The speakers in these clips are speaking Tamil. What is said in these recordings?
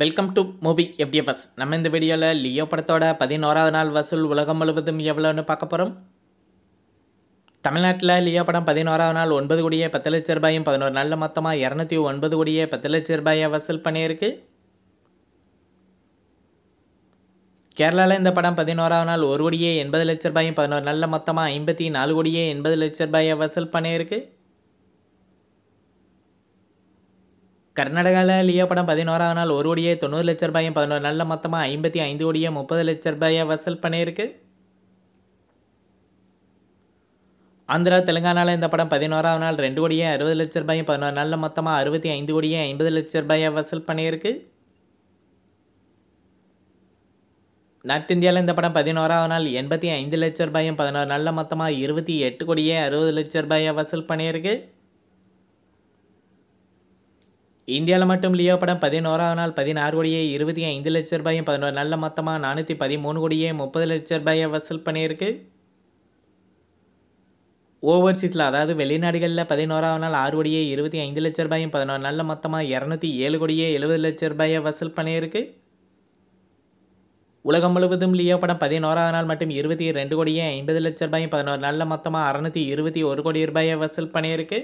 வெல்கம் டு மூவி எஃப்டிஎஃப்எஸ் நம்ம இந்த வீடியோவில் லியோ படத்தோட பதினோராவது நாள் வசூல் உலகம் முழுவதும் எவ்வளோன்னு பார்க்க போகிறோம் தமிழ்நாட்டில் லியோ படம் பதினோராவது நாள் ஒன்பது கோடியே பத்து லட்ச ரூபாயும் பதினோரு நாளில் மொத்தமாக இரநூத்தி ஒன்பது கோடியே பத்து லட்ச ரூபாயை வசூல் பண்ணியிருக்கு கேரளாவில் இந்த படம் பதினோராவது நாள் ஒரு கோடியே எண்பது லட்ச ரூபாயும் பதினோரு நாளில் மொத்தமாக ஐம்பத்தி நாலு கோடியே எண்பது லட்ச ரூபாயை வசூல் பண்ணியிருக்கு கர்நாடகாவில் லியோ படம் பதினோராவது நாள் ஒரு கோடியே தொண்ணூறு லட்ச ரூபாயும் பதினோரு நாளில் மொத்தமாக ஐம்பத்தி ஐந்து கோடியே முப்பது லட்ச ரூபாயை வசூல் பண்ணியிருக்கு ஆந்திரா தெலுங்கானாவில் இந்த படம் பதினோராவது நாள் ரெண்டு கோடியே அறுபது லட்ச ரூபாயும் பதினோரு நாளில் மொத்தமாக அறுபத்தி ஐந்து கோடியே ஐம்பது லட்ச ரூபாயை வசூல் பண்ணியிருக்கு நார்த் இந்தியாவில் இந்த படம் பதினோராவது நாள் எண்பத்தி ஐந்து லட்ச ரூபாயும் பதினோரு நாளில் மொத்தமாக இருபத்தி எட்டு கோடியே அறுபது லட்ச ரூபாயை வசூல் பண்ணியிருக்கு இந்தியாவில் மட்டும் லியோ படம் பதினோராவது நாள் பதினாறு கோடியே இருபத்தி ஐந்து லட்ச ரூபாயும் பதினோரு நல்ல மொத்தமாக நானூற்றி பதிமூணு கோடியே முப்பது லட்ச ரூபாயை வசூல் பண்ணியிருக்கு ஓவர்சீஸில் அதாவது வெளிநாடுகளில் பதினோராவது நாள் ஆறு கோடியே இருபத்தி ஐந்து லட்ச ரூபாயும் பதினோரு நல்ல மொத்தமாக இரநூத்தி ஏழு கோடியே எழுபது லட்ச ரூபாயை வசூல் பண்ணியிருக்கு உலகம் முழுவதும் லியோ படம் பதினோராவது நாள் மட்டும் இருபத்தி ரெண்டு கோடியே ஐம்பது லட்ச ரூபாயும் பதினோரு நல்ல மொத்தமாக அறநூற்றி இருபத்தி ஒரு கோடி ரூபாயை வசூல் பண்ணியிருக்கு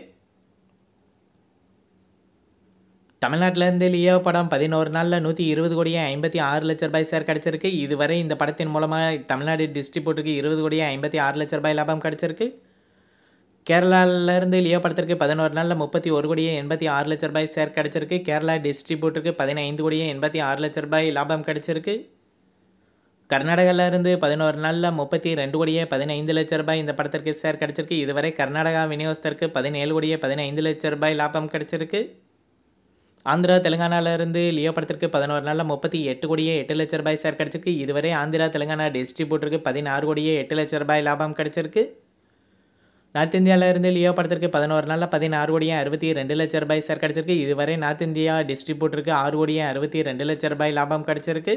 தமிழ்நாட்டிலேருந்து லியோ படம் பதினோரு நாளில் நூற்றி இருபது கோடியே ஐம்பத்தி ஆறு லட்ச ரூபாய் சார் கிடச்சிருக்கு இதுவரை இந்த படத்தின் மூலமாக தமிழ்நாடு டிஸ்ட்ரிபியூட்டருக்கு இருபது கோடியே ஐம்பத்தி ஆறு லட்ச ரூபாய் லாபம் கிடச்சிருக்கு கேரளாவிலேருந்து லியோ படத்திற்கு பதினோரு நாளில் முப்பத்தி ஒரு கோடியே எண்பத்தி ஆறு லட்ச ரூபாய் ஷேர் கிடச்சிருக்கு கேரளா டிஸ்ட்ரிபியூட்டருக்கு பதினைந்து கோடியே எண்பத்தி ஆறு லட்ச ரூபாய் லாபம் கிடச்சிருக்கு கர்நாடகாவிலேருந்து பதினோரு நாளில் முப்பத்தி ரெண்டு கோடியே பதினைந்து லட்ச ரூபாய் இந்த படத்திற்கு சேர் கிடச்சிருக்கு இதுவரை கர்நாடகா விநியோகஸ்தருக்கு பதினேழு கோடியே பதினைந்து லட்ச ரூபாய் லாபம் கிடச்சிருக்கு ஆந்திரா தெலுங்கானாவிலிருந்து லியோ படத்திற்கு பதினோரு நாளில் முப்பத்தி எட்டு கோடியே எட்டு லட்ச ரூபாய் சார் கிடச்சிருக்கு இதுவரை ஆந்திரா தெலுங்கானா டிஸ்ட்ரிபியூட்டருக்கு பதினாறு கோடியே எட்டு லட்ச ரூபாய் லாபம் கிடச்சிருக்கு நார்த் இந்தியாவிலிருந்து லியோ படத்திற்கு பதினோரு நாளில் பதினாறு கோடியே அறுபத்தி ரெண்டு லட்ச ரூபாய் சார் கிடச்சிருக்கு இதுவரை நார்த் இந்தியா டிஸ்ட்ரிபியூட்டருக்கு ஆறு கோடியே அறுபத்தி ரெண்டு லட்ச ரூபாய் லாபம் கிடச்சிருக்கு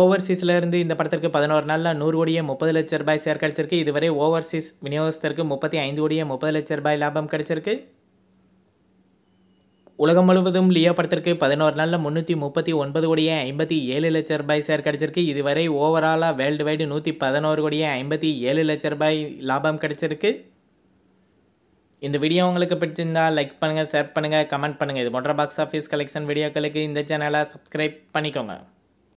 ஓவர்சீஸில் இருந்து இந்த படத்திற்கு பதினோரு நாளில் நூறு கோடியே முப்பது லட்ச ரூபாய் சேர் கிடச்சிருக்கு இதுவரை ஓவர்சீஸ் விநியோகஸ்தருக்கு முப்பத்தி ஐந்து கோடியே முப்பது லட்ச ரூபாய் லாபம் கிடச்சிருக்கு உலகம் முழுவதும் லியோ படத்திற்கு பதினோரு நாளில் முந்நூற்றி முப்பத்தி ஒன்பது கோடியே ஐம்பத்தி ஏழு லட்ச ரூபாய் ஷேர் கிடச்சிருக்கு இதுவரை ஓவராலாக வேர்ல்டு வைடு நூற்றி பதினோரு கோடியே ஐம்பத்தி ஏழு லட்ச ரூபாய் லாபம் கிடச்சிருக்கு இந்த வீடியோ உங்களுக்கு பிடிச்சிருந்தால் லைக் பண்ணுங்கள் ஷேர் பண்ணுங்கள் கமெண்ட் பண்ணுங்கள் இது போன்ற பாக்ஸ் ஆஃபீஸ் கலெக்ஷன் வீடியோக்களுக்கு இந்த சேனலை சப்ஸ்கிரைப் பண்ணிக்கோங்க